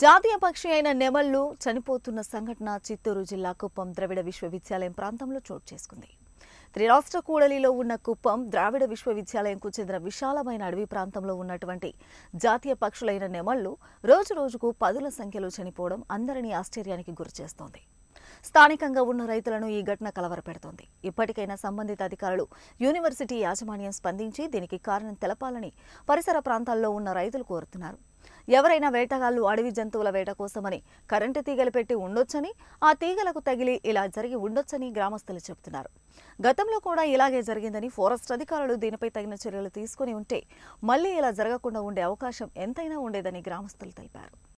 జాతీయ పక్షి అయిన నెమళ్లు చనిపోతున్న సంఘటన చిత్తూరు జిల్లా కుప్పం ద్రవిడ విశ్వవిద్యాలయం ప్రాంతంలో చోటు చేసుకుంది త్రిరాష్ట్ర కూడలిలో ఉన్న కుప్పం ద్రావిడ విశ్వవిద్యాలయంకు చెందిన విశాలమైన అడవి ప్రాంతంలో ఉన్నటువంటి జాతీయ పక్షులైన నెమళ్లు రోజు రోజుకు పదుల సంఖ్యలో చనిపోవడం అందరినీ ఆశ్చర్యానికి గురిచేస్తోంది స్థానికంగా ఉన్న రైతులను ఈ ఘటన కలవరపెడుతోంది ఇప్పటికైనా సంబంధిత అధికారులు యూనివర్సిటీ యాజమాన్యం స్పందించి దీనికి కారణం తెలపాలని పరిసర ప్రాంతాల్లో ఉన్న రైతులు కోరుతున్నారు ఎవరైనా వేటగాళ్లు అడవి జంతువుల వేట కోసమని కరెంటు తీగలు పెట్టి ఉండొచ్చని ఆ తీగలకు తగిలి ఇలా జరిగి ఉండొచ్చని గ్రామస్తులు చెబుతున్నారు గతంలో కూడా ఇలాగే జరిగిందని ఫారెస్ట్ అధికారులు దీనిపై తగిన చర్యలు తీసుకుని ఉంటే మళ్లీ ఇలా జరగకుండా ఉండే అవకాశం ఎంతైనా ఉండేదని గ్రామస్తులు తెలిపారు